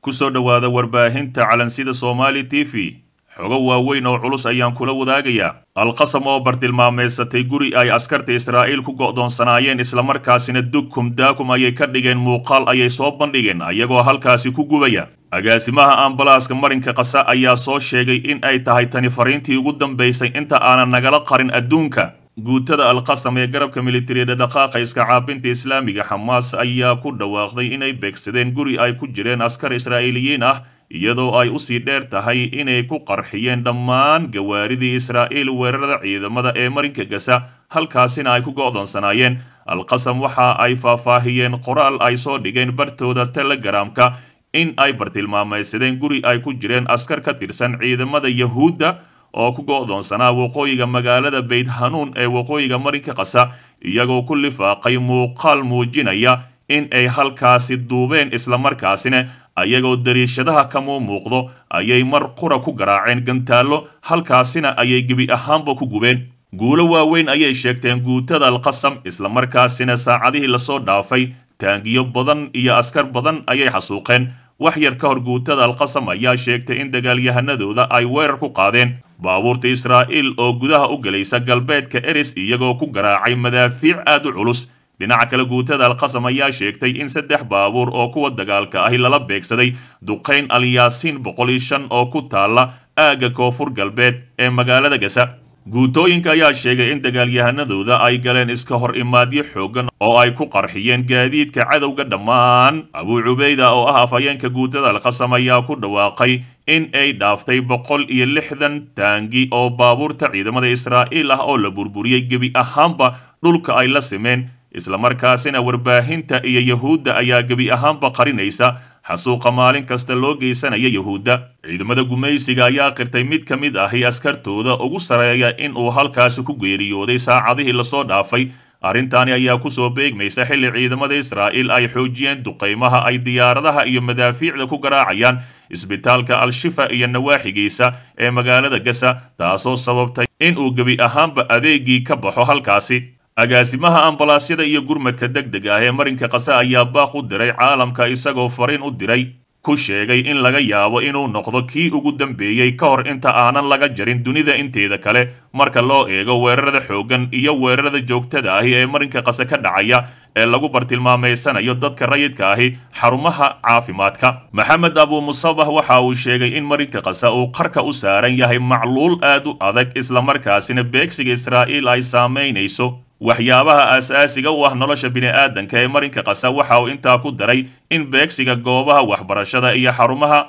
ku soo dhowaada warbaahinta calansida soomaali t v xogo waaweyn oo culus ayaan kula wadaagayaa alqasam oo bartilmaameysatay guri ay askarta israa'iil ku go'doonsanaayeen islamarkaasina dukum daakum ayay ka dhigeen muuqaal ayay soo bandhigeen ayagoo halkaasi ku gubaya agaasimaha ambalaaska marinka kasa ayaa soo sheegay in ay tahay tani fariintii ugu dambaysay inta aanan nagala qarin adduunka guutada alqasam ee garabka militari ee dhaqaaqa iskacaabinta islaamiga xamaas ayaa ku dhawaaqday inay beegsadeen guri ay ku jireen askar israa'iiliyiin ah iyadoo ay u sii dheer tahay inay ku qarxiyeen dhammaan gawaaridii israa'iil weerarada ciidamada ee marinka gasa halkaasina ay ku go'doonsanaayeen alqasam waxa ay faahfaahiyeen qoraal ay soo dhigeen bartooda telegaramka in ay bartilmaamaysadeen guri ay ku jireen askar ka tirsan ciidamada yahuudda oo ku go'doonsanaa waqooyiga magaalada beyd hanuun ee waqooyiga marinka qasa iyagoo ku lifaaqay muuqaal muujinaya in ay halkaasi duubeen isla markaasina ayagoo dariishadaha kamuu muuqdo ayay mar qura ku garaaceen gantaallo halkaasina ayay gebi ahaanba ku gubeen guulo waaweyn ayay sheegteen guutada alqasam islamarkaasina saacadihii lasoo dhaafay taangiyo badan iyo askar badan ayay xasuuqeen wax yar ka hor guutada alqasam ayaa sheegtay in dagaalyahanadooda ay weerar ku qaadeen baabuurta israa'iil oo gudaha u gelaysa galbeedka eris iyagoo ku garaacay madaafiic aad u culus dhinaca kale guutada alqasam ayaa sheegtay in saddex baabuur oo kuwa dagaalka ahi lala beegsaday duqayn alyaasiin boqol iyo shan oo ku taalla aagga koonfur galbeed ee magaalada gasa guutooyinka ayaa sheegay in dagaalyahanadooda ay galeen iska hor imaadyo xooggan oo ay ku qarxiyeen gaadiidka cadowga dhammaan abuu cubayda oo ah afhayeenka guutada alqasam ayaa ku dhawaaqay in ay dhaaftay boqol iyo lixdan taangi oo baabuurta ciidamada israa'iil ah oo la burburiyey gebi ahaanba dhulka ay la simeen isla markaasina warbaahinta iyo yahuudda ayaa gebi ahaanba qarinaysa xasuuqa maalin kasta loo geysanaya yuhuudda ciidamada gumaysiga ayaa qirtay mid ka mid ahi askartooda ugu sarreeya in uu halkaasi ku geeriyooday saacadihii lasoo dhaafay arrintaani ayaa ku soo beegmaysa xilli ciidamada israa'iil ay xoojiyeen duqaymaha ay diyaaradaha iyo madaafiicda ku garaacayaan isbitaalka al-shifa iyo nawaaxigiisa ee magaalada gasa taasoo sababtay inuu gebi ahaanba adeegii ka baxo halkaasi agaasimaha ambalaasyada iyo gurmadka deg degdega ah ee marinka kase ayaa baaq u diray caalamka isagoo farin u diray ku sheegay in laga yaabo inuu noqdo kii ugu dambeeyey ka hor inta aanan laga jarin dunida inteeda kale marka loo eego weerarada xooggan iyo weerarada joogtada ahi ee marinka kase ka dhacaya ee lagu bartilmaameysanayo dadka rayidka ahi xarumaha caafimaadka maxamed abu musabax waxa uu sheegay in marinka kase uu qarka u saaran yahay macluul aad u adag islamarkaasina beegsiga israa'iil ay saamaynayso waxyaabaha aasaasiga u ah nolosha bini'aadanka ee marinka qasa waxa uu intaa ku daray in beegsiga goobaha waxbarashada iyo xarumaha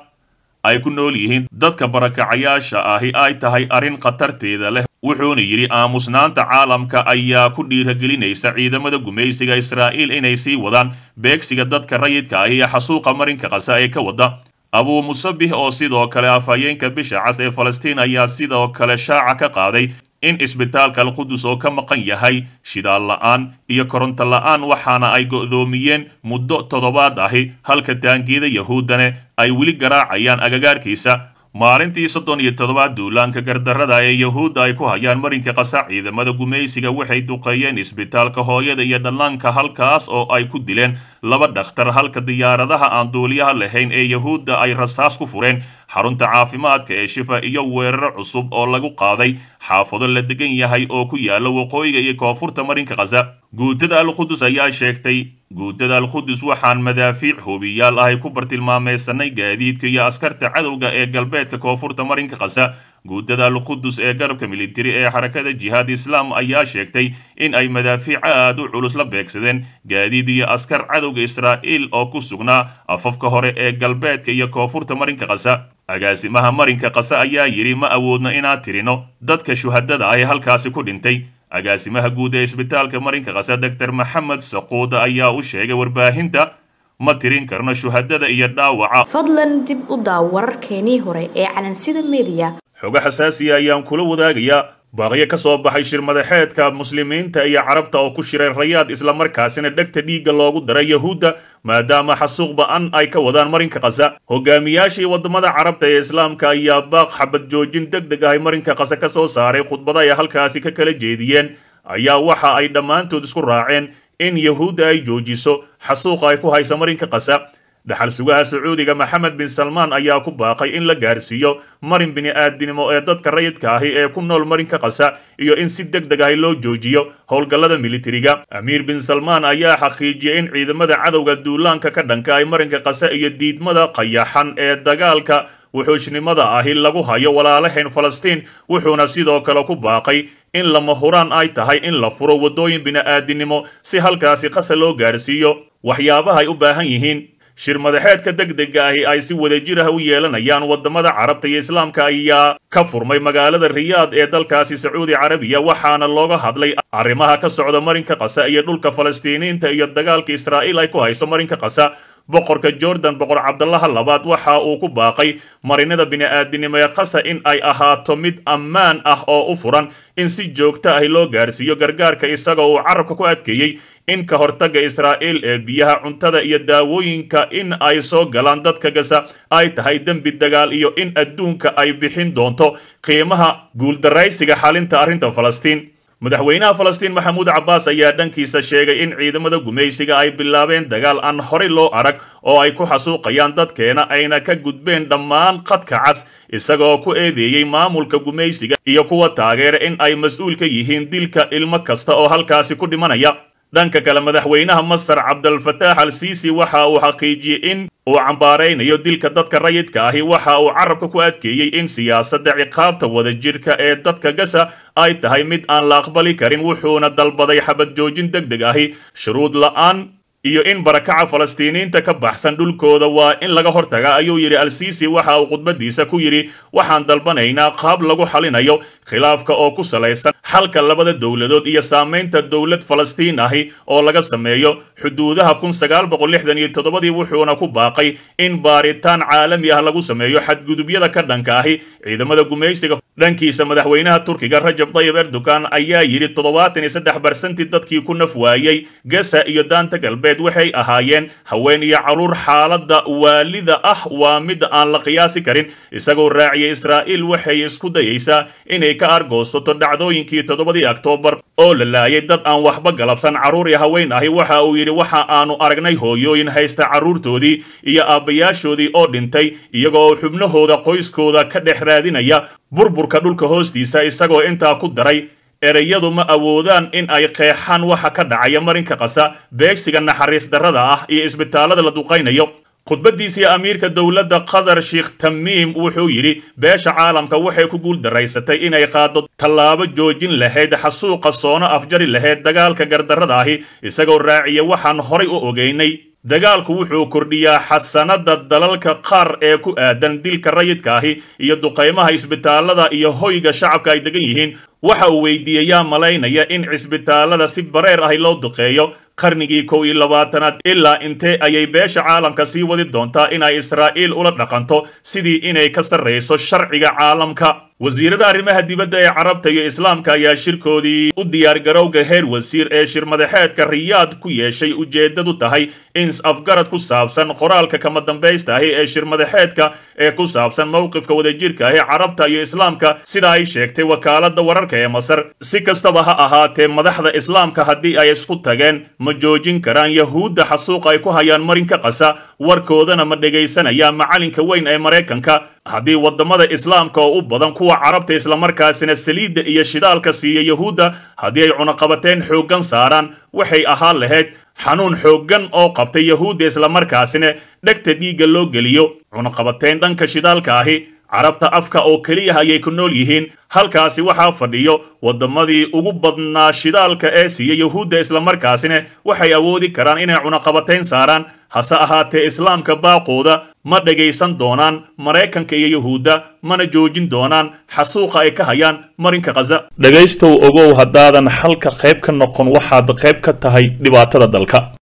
ay ku nool yihiin dadka barakacayaasha ahi ay tahay arrin khatarteeda leh wuxuuna yidhi aamusnaanta caalamka ayaa ku dhiiragelinaysa ciidamada gumaysiga israa'iil inay sii wadaan beegsiga dadka rayidka ah iyo xasuuqa marinka qasa ee ka wada abuu musabix oo sidoo kale afhayeenka bisha cas ee falastiin ayaa sidoo kale shaaca ka qaaday in isbitaalka alqudus oo ka maqan yahay shidaal la'aan iyo koronto la'aan waxaana ay go'doomiyeen muddo toddobaad ahi halka taangeeda yahuuddane ay weli garaacayaan agagaarkiisa maalintii soddon iyo toddobaad duulaanka gardarrada ee yahuudda ay ku hayaan marinka qasa ciidamada gumaysiga waxay duqeeyeen isbitaalka hooyada iyo dhallaanka halkaas oo ay ku dileen laba dhakhtar halka diyaaradaha aan duuliyaha lahayn ee yahuudda ay rasaas ku fureen xarunta caafimaadka ee shifa iyo weeraro cusub oo lagu qaaday xaafado la degan yahay oo ku yaalla waqooyiga iyo koonfurta marinka khaza guutada alqudus ayaa sheegtay guutada alqudus waxaan madaafiic hubiyaal ahay ku bartilmaameysanay gaadiidka iyo askarta cadowga ee galbeedka koonfurta marinka khaza guutada alqudus ee garabka militari ee xarakada jihaad islaam ayaa sheegtay in ay madaafiic aad u culus la beegsadeen gaadiid iyo askar cadowga israa'iil oo ku sugnaa afafka hore ee galbeedka iyo koonfurta marinka kasa agaasimaha marinka qasa ayaa yidhi ma awoodno inaan tirino dadka shuhadada ah halkaasi ku dhintay agaasimaha guud ee isbitaalka marinka qasa doctor maxamed saquuda ayaa u sheegay warbaahinta ma tirin karno shuhadada iyo dhaawaca fadlan dib u daaw wararkeenii hore ee calansida media xoga xasaasiya ayaan kula wadaagayaa baaqyo ka soo baxay shir madaxeedka muslimiinta iyo carabta oo ku shiray rayaad islamarkaasina dhegta dhiigga loogu daray yahuudda maadaama xasuuq ba'an ay ka wadaan marinka kasa hogaamiyaashii waddamada carabta ee islaamka ayaa baaq xabad joojin deg deg ahay marinka kasa ka soo saaray khudbada ay halkaasi ka kala jeediyeen ayaa waxa ay dhammaantood isku raaceen in yahuudda ay joojiso xasuuqa ay ku haysa marinka kasa dhaxal sugaha sacuudiga maxamed bin salmaan ayaa ku baaqay in la gaarsiiyo marin bini'aadinimo ee dadka rayidka ahi ee ku nool marinka qasa iyo in si deg deg ahi loo joojiyo howlgallada militariga amiir bin salmaan ayaa xaqiijiyey in ciidamada cadowga duulaanka ka dhanka ay marinka qasa iyo diidmada qayaxan ee dagaalka wuxuushnimada ahi lagu hayo walaalahayn falastiin wuxuuna sidoo kale ku baaqay in lama huraan ay tahay in la furo waddooyin bini'aadinimo si halkaasi qasa loo gaarsiiyo waxyaabahay u baahan yihiin shir madaxeedka deg dega ahi ay si wadajir ah u yeelanayaan waddamada carabta iyo islaamka ayaa ka furmay magaalada riyaad ee dalkaasi sacuudi carabiya waxaana looga hadlay arrimaha ka socda marinka qasa iyo dhulka falastiiniinta iyo dagaalka israa'iil ay ku hayso marinka qasa boqorka jordan boqor cabdalaha labaad waxa uu ku baaqay marinada bini'aadinimo ee qasa in ay ahaato mid ammaan ah oo u furan in si joogto ah loo gaarsiiyo gargaarka isagoo uu carabka ku adkeeyey in ka hortagga israa'iil ee biyaha cuntada iyo daawooyinka in ay soo galaan dadka gasa ay tahay dembi dagaal iyo in adduunka ay bixin doonto qiimaha guuldaraysiga xalinta arrinta falastiin madaxweynaha falastiin maxamuud cabbaas ayaa dhankiisa sheegay in ciidamada gumaysiga ay bilaabeen dagaal aan horay loo arag oo ay ku xasuuqayaan dadkeena ayna ka gudbeen dhammaan khadka cas isagoo ku eedeeyey maamulka gumaysiga iyo kuwa taageera in ay mas-uul ka yihiin dilka ilmo kasta oo halkaasi ku dhimanaya dhanka kale madaxweynaha masar cabdalfataax al siisi waxa uu xaqiijiyey in uu cambaaraynayo dilka dadka rayidka ahi waxa uu carabka ku adkeeyey in siyaasadda ciqaabta wada jirka ee dadka gaza ay tahay mid aan la aqbali karin wuxuuna dalbaday xabad joojin deg deg ahi shuruud la'aan iyo in barakaca falastiiniinta ka baxsan dhulkooda waa in laga hortaga ayuu yidhi al-siisi waxa uu khudbadiisa ku yidhi waxaan dalbanaynaa qaab lagu xalinayo khilaafka oo ku salaysan xalka labada dowladood iyo saamaynta dowlad falastiin ahi oo laga sameeyo xuduudaha kun sagaal boqol lixdan iyo toddobadii wuxuuna ku baaqay in baaritaan caalami ah lagu sameeyo xadgudubyada ka dhanka ahi ciidamada gumaysiga dhankiisa madaxweynaha turkiga rajab tayib erdogan ayaa yidhi toddobaatan iyo saddex barsanti dadkii ku naf waayey gesa iyo daanta galbeed waxay ahaayeen haween iyo caruur xaaladda waalida ah waa mid aan la qiyaasi karin isagoo raaciya israa'iil waxay isku dayaysaa inay ka argoosato dhacdooyinkii iyo toddobadii oktoobar oo la laayay dad aan waxba galabsan carruur iyo haween ahi waxa uu yidhi waxa aanu aragnay hooyooyin haysta carruurtoodii iyo aabbayaashoodii oo dhintay iyagoo xubnahooda qoyskooda ka dhex raadinaya burburka dhulka hoostiisa isagoo intaa ku daray ereyadu ma awoodaan in ay qeexaan waxa ka dhacaya marinka qasa beegsiga naxariis darrada ah iyo isbitaalada la duqaynayo khudbadiisii amiirka dowladda qatar sheikh tamiim wuxuu yidhi beesha caalamka waxay ku guuldaraysatay inay qaado tallaabo joojin lahayd xasuuqa soono afjari lahayd dagaalka gardarrada ahi isagoo raaciya waxaan horay u ogeynay dagaalku wuxuu kordhiyaa xasanada dalalka qaar ee ku aadan dilka rayidka ahi iyo duqaymaha isbitaalada iyo hoyga shacabka ay degan yihiin waxa uu weydiiye malaynaya in cisbitaalada si bareer ahi loo duqeeyo qarnigii kow iyo labaatanaad ilaa intee ayay beesha caalamka sii wadi doontaa inay israa'iil ula dhaqanto sidii inay ka sarrayso sharciga caalamka wasiirada arrimaha dibadda ee carabta iyo islaamka ayaa shirkoodii u diyaargarowga heer wasiir ee shirmadaxeedka riyaad ku yeeshay ujeeddadu tahay in afgarad ku saabsan qoraalka kama dambaysta ahi ee shirmadaxeedka ee ku saabsan mowqifka wadajirka ah carabta iyo islaamka sida ay sheegtay wakaaladda wararka ee masar si kastaba ha ahaatee madaxda islaamka haddii ay isku tageen ma karaan yahuudda xasuuq ay ku hayaan marinka qasa warkoodana ma dhegaysanayaa macalinka weyn ee maraykanka haddii waddamada islaamka oo u badan kuwa carabta islamarkaasina saliidda iyo shidaalka siiya yahuudda haddii ay cunaqabateen xooggan saaraan waxay ahaan lahayd xanuun xooggan oo qabtay yahuudda islamarkaasina dhegta dhiigga loo geliyo cunaqabateen dhanka shidaalka ahi carabta afka oo keliya ayay ku nool yihiin halkaasi waxaa fadhiyo waddamadii ugu badnaa shidaalka ee siiya yuhuudda islamarkaasina waxay awoodi karaan inay cunaqabatayn saaraan hase ahaatee islaamka baaqooda ma dhegaysan doonaan maraykanka iyo yuhuudda mana joojin doonaan xasuuqa ay ka hayaan marinka khaza dhegaystow ogow haddaadan xalka qayb ka noqon waxaad qayb ka tahay dhibaatada dalka